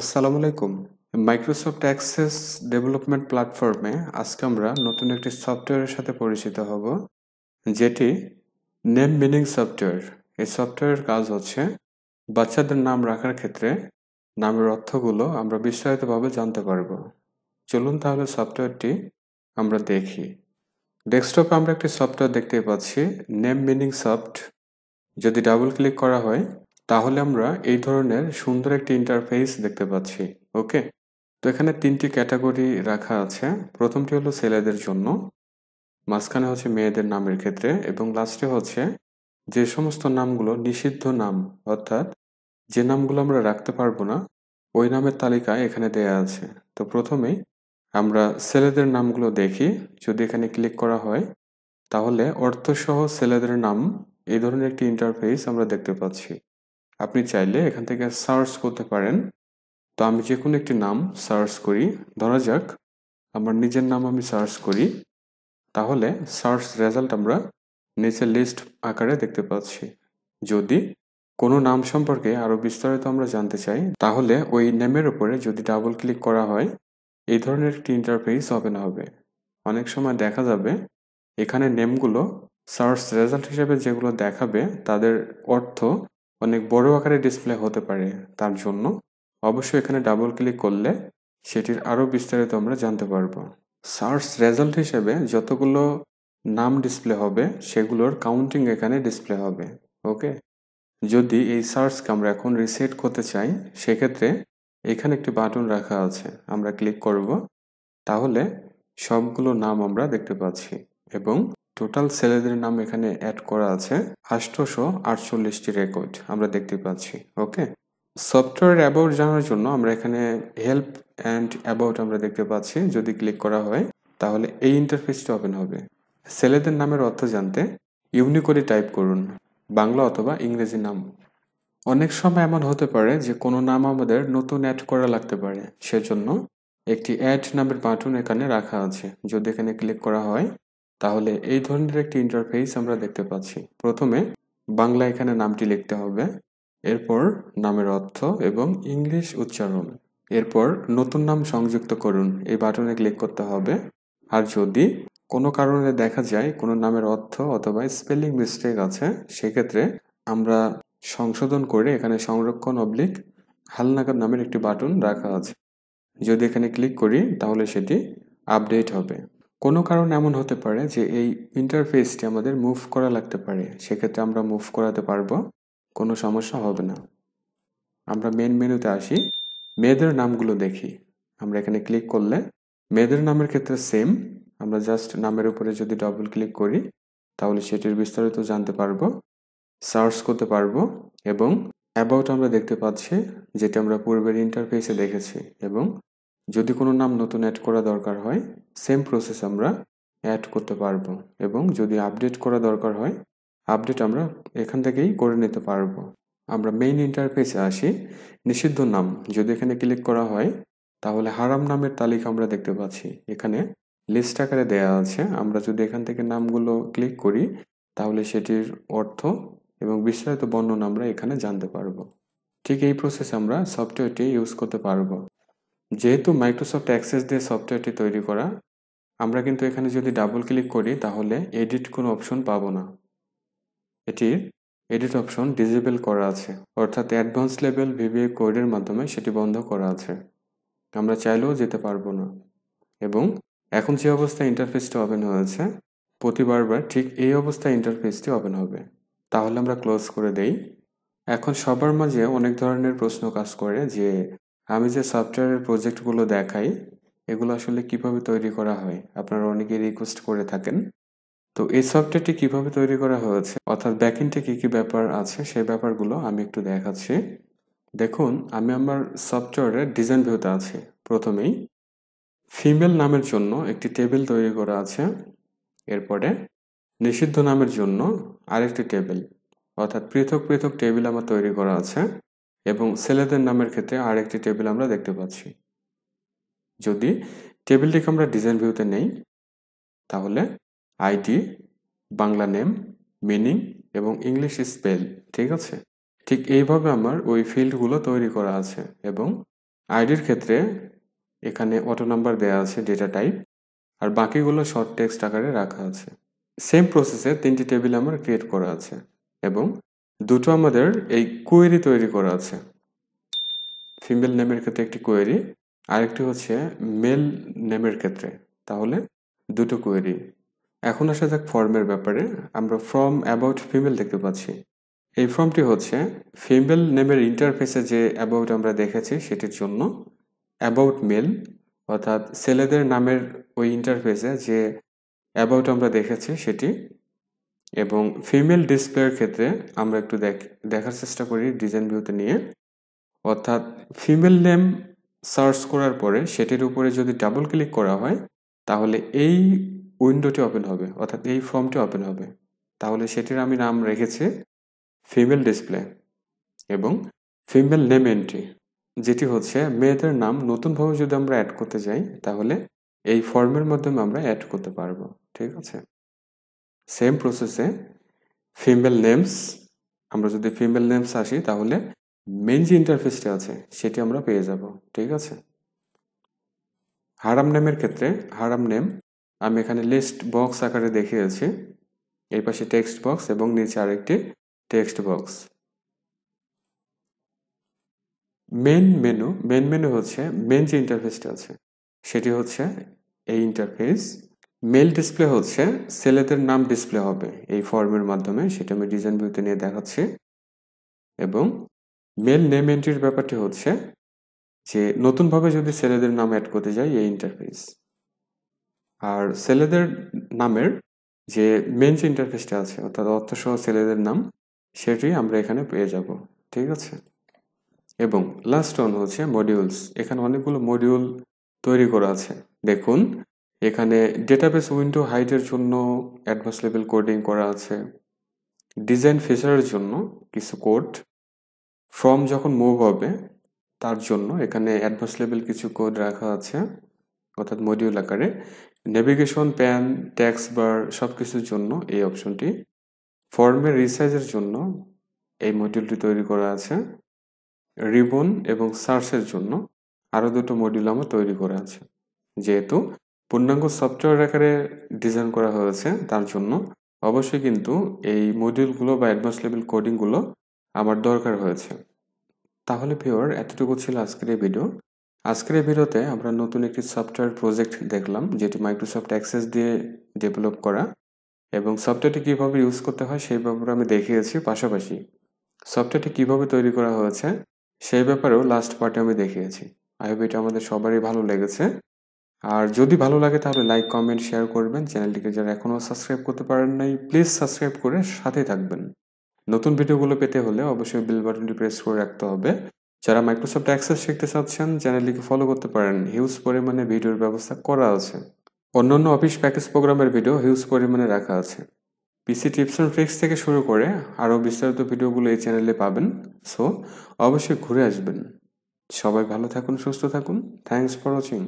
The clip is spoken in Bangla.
আসসালামু আলাইকুম মাইক্রোসফট অ্যাক্সেস ডেভেলপমেন্ট প্ল্যাটফর্মে আজকে আমরা নতুন একটি সফটওয়্যারের সাথে পরিচিত হব যেটি নেম মিনিং সফটওয়্যার এই সফটওয়্যারের কাজ হচ্ছে বাচ্চাদের নাম রাখার ক্ষেত্রে নামের অর্থগুলো আমরা বিস্তারিতভাবে জানতে পারব চলুন তাহলে সফটওয়্যারটি আমরা দেখি ডেস্কটপে আমরা একটি সফটওয়্যার দেখতে পাচ্ছি নেম মিনিং সফট যদি ডাবল ক্লিক করা হয় তাহলে আমরা এই ধরনের সুন্দর একটি ইন্টারফেস দেখতে পাচ্ছি ওকে তো এখানে তিনটি ক্যাটাগরি রাখা আছে প্রথমটি হলো ছেলেদের জন্য মাঝখানে হচ্ছে মেয়েদের নামের ক্ষেত্রে এবং লাস্টে হচ্ছে যে সমস্ত নামগুলো নিষিদ্ধ নাম অর্থাৎ যে নামগুলো আমরা রাখতে পারবো না ওই নামের তালিকা এখানে দেয়া আছে তো প্রথমেই আমরা ছেলেদের নামগুলো দেখি যদি এখানে ক্লিক করা হয় তাহলে অর্থসহ ছেলেদের নাম এই ধরনের একটি ইন্টারফেস আমরা দেখতে পাচ্ছি আপনি চাইলে এখান থেকে সার্চ করতে পারেন তো আমি যে কোনো একটি নাম সার্চ করি ধরা যাক আমার নিজের নাম আমি সার্চ করি তাহলে সার্চ রেজাল্ট আমরা নিচে লিস্ট আকারে দেখতে পাচ্ছি যদি কোনো নাম সম্পর্কে আরও বিস্তারিত আমরা জানতে চাই তাহলে ওই নেমের উপরে যদি ডাবল ক্লিক করা হয় এই ধরনের একটি ইন্টারফেস ওপেন হবে অনেক সময় দেখা যাবে এখানে নেমগুলো সার্চ রেজাল্ট হিসেবে যেগুলো দেখাবে তাদের অর্থ অনেক বড় আকারে ডিসপ্লে হতে পারে তার জন্য অবশ্যই এখানে ডাবল ক্লিক করলে সেটির আরও বিস্তারিত আমরা জানতে পারবো সার্চ রেজাল্ট হিসেবে যতগুলো নাম ডিসপ্লে হবে সেগুলোর কাউন্টিং এখানে ডিসপ্লে হবে ওকে যদি এই সার্চকে আমরা এখন রিসেট করতে চাই সেক্ষেত্রে এখানে একটি বাটন রাখা আছে আমরা ক্লিক করব তাহলে সবগুলো নাম আমরা দেখতে পাচ্ছি এবং টোটাল সেলেদের নাম এখানে অ্যাড করা আছে আষ্টশো আটচল্লিশটি রেকর্ড আমরা দেখতে পাচ্ছি ওকে সফটওয়্যার অ্যাবাউট জানার জন্য আমরা এখানে হেল্প অ্যান্ড অ্যাবাউট আমরা দেখতে পাচ্ছি যদি ক্লিক করা হয় তাহলে এই ইন্টারফেসটা ওপেন হবে সেলেদের নামের অর্থ জানতে ইউনিকোডে টাইপ করুন বাংলা অথবা ইংরেজি নাম অনেক সময় এমন হতে পারে যে কোনো নাম আমাদের নতুন অ্যাড করা লাগতে পারে সেজন্য একটি অ্যাড নামের বাটন এখানে রাখা আছে যদি এখানে ক্লিক করা হয় তাহলে এই ধরনের একটি ইন্টারফেস আমরা দেখতে পাচ্ছি প্রথমে বাংলা এখানে নামটি লিখতে হবে এরপর নামের অর্থ এবং ইংলিশ উচ্চারণ এরপর নতুন নাম সংযুক্ত করুন এই বাটনে ক্লিক করতে হবে আর যদি কোনো কারণে দেখা যায় কোনো নামের অর্থ অথবা স্পেলিং মিস্টেক আছে সেক্ষেত্রে আমরা সংশোধন করে এখানে সংরক্ষণ অবলিক হালনাগাদ নামের একটি বাটন রাখা আছে যদি এখানে ক্লিক করি তাহলে সেটি আপডেট হবে কোনো কারণ এমন হতে পারে যে এই ইন্টারফেসটি আমাদের মুভ করা লাগতে পারে সেক্ষেত্রে আমরা মুভ করাতে পারবো কোনো সমস্যা হবে না আমরা মেন মেনুতে আসি মেয়েদের নামগুলো দেখি আমরা এখানে ক্লিক করলে মেয়েদের নামের ক্ষেত্রে সেম আমরা জাস্ট নামের উপরে যদি ডবল ক্লিক করি তাহলে সেটির বিস্তারিত জানতে পারবো সার্চ করতে পারবো এবং অ্যাবাউট আমরা দেখতে পাচ্ছি যেটি আমরা পূর্বের ইন্টারফেসে দেখেছি এবং যদি কোনো নাম নতুন অ্যাড করা দরকার হয় সেম প্রসেস আমরা অ্যাড করতে পারবো এবং যদি আপডেট করা দরকার হয় আপডেট আমরা এখান থেকেই করে নিতে পারবো আমরা মেইন ইন্টারফেসে আসি নিষিদ্ধ নাম যদি এখানে ক্লিক করা হয় তাহলে হারাম নামের তালিকা আমরা দেখতে পাচ্ছি এখানে লিস্ট আকারে দেয়া আছে আমরা যদি এখান থেকে নামগুলো ক্লিক করি তাহলে সেটির অর্থ এবং বিস্তারিত বর্ণনা আমরা এখানে জানতে পারবো ঠিক এই প্রসেস আমরা সফটওয়্যারটি ইউজ করতে পারবো যেহেতু মাইক্রোসফট অ্যাক্সেস দিয়ে সফটওয়্যারটি তৈরি করা আমরা কিন্তু এখানে যদি ডাবল ক্লিক করি তাহলে এডিট কোনো অপশন পাবো না এটির এডিট অপশন ডিজেবল করা আছে অর্থাৎ অ্যাডভান্স লেভেল ভিভিএ কোডের মাধ্যমে সেটি বন্ধ করা আছে আমরা চাইলেও যেতে পারবো না এবং এখন যে অবস্থায় ইন্টারফেসটি ওপেন হয়েছে প্রতিবারবার ঠিক এই অবস্থায় ইন্টারফেসটি ওপেন হবে তাহলে আমরা ক্লোজ করে দেই এখন সবার মাঝে অনেক ধরনের প্রশ্ন কাজ করে যে আমি যে সফটওয়্যারের প্রজেক্টগুলো দেখাই এগুলো আসলে কিভাবে তৈরি করা হয় আপনারা অনেকে রিকোয়েস্ট করে থাকেন তো এই সফটওয়্যারটি কিভাবে তৈরি করা হয়েছে অর্থাৎ ব্যাকএন্ডে কী কী ব্যাপার আছে সেই ব্যাপারগুলো আমি একটু দেখাচ্ছি দেখুন আমি আমার সফটওয়্যারের ডিজাইন ভিউতে আছে প্রথমেই ফিমেল নামের জন্য একটি টেবিল তৈরি করা আছে এরপরে নিষিদ্ধ নামের জন্য আরেকটি টেবিল অর্থাৎ পৃথক পৃথক টেবিল আমার তৈরি করা আছে এবং ছেলেদের নামের ক্ষেত্রে আরেকটি টেবিল আমরা দেখতে পাচ্ছি যদি টেবিলটিকে আমরা ডিজাইন ভিউতে নেই তাহলে আইডি বাংলা নেম মিনিং এবং ইংলিশ স্পেল ঠিক আছে ঠিক এইভাবে আমার ওই ফিল্ডগুলো তৈরি করা আছে এবং আইডির ক্ষেত্রে এখানে অটো নাম্বার দেওয়া আছে ডেটা টাইপ আর বাকিগুলো শর্ট টেক্সট আকারে রাখা আছে সেম প্রসেসে তিনটি টেবিল আমার ক্রিয়েট করা আছে এবং দুটো আমাদের এই কোয়েরি তৈরি করা আছে ফিমেল নেমের ক্ষেত্রে একটি কোয়েরি আরেকটি হচ্ছে মেল নেমের ক্ষেত্রে তাহলে দুটো কোয়েরি এখন আসা যাক ফর্মের ব্যাপারে আমরা ফর্ম অ্যাবাউট ফিমেল দেখতে পাচ্ছি এই ফর্মটি হচ্ছে ফিমেল নেমের ইন্টারফেসে যে অ্যাবাউট আমরা দেখেছি সেটির জন্য অ্যাবাউট মেল অর্থাৎ ছেলেদের নামের ওই ইন্টারফেসে যে অ্যাবাউট আমরা দেখেছি সেটি এবং ফিমেল ডিসপ্লের ক্ষেত্রে আমরা একটু দেখ দেখার চেষ্টা করি ডিজাইন ভিউতে নিয়ে অর্থাৎ ফিমেল নেম সার্চ করার পরে সেটির উপরে যদি ডাবল ক্লিক করা হয় তাহলে এই উইন্ডোটি ওপেন হবে অর্থাৎ এই ফর্মটি ওপেন হবে তাহলে সেটির আমি নাম রেখেছি ফিমেল ডিসপ্লে এবং ফিমেল নেম এন্ট্রি যেটি হচ্ছে মেয়েদের নাম নতুনভাবে যদি আমরা অ্যাড করতে যাই তাহলে এই ফর্মের মাধ্যমে আমরা অ্যাড করতে পারবো ঠিক আছে সেম প্রসেসে ফিমেল নেমস আমরা যদি ফিমেল নেমস আসি তাহলে মেন যে ইন্টারফেসটি আছে সেটি আমরা পেয়ে যাব ঠিক আছে হারাম নেমের ক্ষেত্রে হারাম নেম আমি এখানে লিস্ট বক্স আকারে দেখিয়েছি এই পাশে টেক্সট বক্স এবং নিচে আরেকটি text box main menu main menu হচ্ছে মেন যে ইন্টারফেসটি আছে সেটি হচ্ছে এই ইন্টারফেস মেল ডিসপ্লে হচ্ছে ছেলেদের নাম ডিসপ্লে হবে এই ফর্মের মাধ্যমে সেটা আমি ডিজাইন ভিউতে নিয়ে দেখাচ্ছি এবং মেল নেম এন্ট্রির ব্যাপারটি হচ্ছে যে নতুনভাবে যদি ছেলেদের নাম অ্যাড করতে যাই এই ইন্টারফেস আর ছেলেদের নামের যে মেন যে ইন্টারফেসটা আছে অর্থাৎ অর্থসহ ছেলেদের নাম সেটি আমরা এখানে পেয়ে যাব ঠিক আছে এবং লাস্ট ওয়ান হচ্ছে মডিউলস এখানে অনেকগুলো মডিউল তৈরি করা আছে দেখুন এখানে ডেটাবেস উইন্ডো হাইডের জন্য অ্যাডভান্স লেভেল কোডিং করা আছে ডিজাইন ফিচারের জন্য কিছু কোড ফর্ম যখন মুভ হবে তার জন্য এখানে অ্যাডভান্স লেভেল কিছু কোড রাখা আছে অর্থাৎ মডিউল আকারে নেভিগেশন প্যান ট্যাক্স বার সব কিছুর জন্য এই অপশনটি ফর্মের রিসাইজের জন্য এই মডিউলটি তৈরি করা আছে রিবন এবং সার্চের জন্য আরও দুটো মডিউল আমার তৈরি করা আছে যেহেতু পূর্ণাঙ্গ সফটওয়্যার আকারে ডিজাইন করা হয়েছে তার জন্য অবশ্যই কিন্তু এই মডিউলগুলো বা অ্যাডভান্স লেভেল কোডিংগুলো আমার দরকার হয়েছে তাহলে পিওর এতটুকু ছিল আজকের এই ভিডিও আজকের এই ভিডিওতে আমরা নতুন একটি সফটওয়্যার প্রজেক্ট দেখলাম যেটি মাইক্রোসফট অ্যাক্সেস দিয়ে ডেভেলপ করা এবং সফটওয়্যারটি কীভাবে ইউজ করতে হয় সেই ব্যাপারে আমি দেখিয়েছি পাশাপাশি সফটওয়্যারটি কীভাবে তৈরি করা হয়েছে সেই ব্যাপারেও লাস্ট পার্টে আমি দেখিয়েছি আই হোপ এটা আমাদের সবারই ভালো লেগেছে আর যদি ভালো লাগে তাহলে লাইক কমেন্ট শেয়ার করবেন চ্যানেলটিকে যারা এখনও সাবস্ক্রাইব করতে পারেন নাই প্লিজ সাবস্ক্রাইব করে সাথে থাকবেন নতুন ভিডিওগুলো পেতে হলে অবশ্যই বেল বাটনটি প্রেস করে রাখতে হবে যারা মাইক্রোসফট অ্যাক্সেস শিখতে চাচ্ছেন চ্যানেলটিকে ফলো করতে পারেন হিউজ পরিমাণে ভিডিওর ব্যবস্থা করা আছে অন্যান্য অফিস প্যাকেজ প্রোগ্রামের ভিডিও হিউজ পরিমাণে রাখা আছে পিসি টিপস অ্যান্ড ট্রিক্স থেকে শুরু করে আরও বিস্তারিত ভিডিওগুলো এই চ্যানেলে পাবেন সো অবশ্যই ঘুরে আসবেন সবাই ভালো থাকুন সুস্থ থাকুন থ্যাংকস ফর ওয়াচিং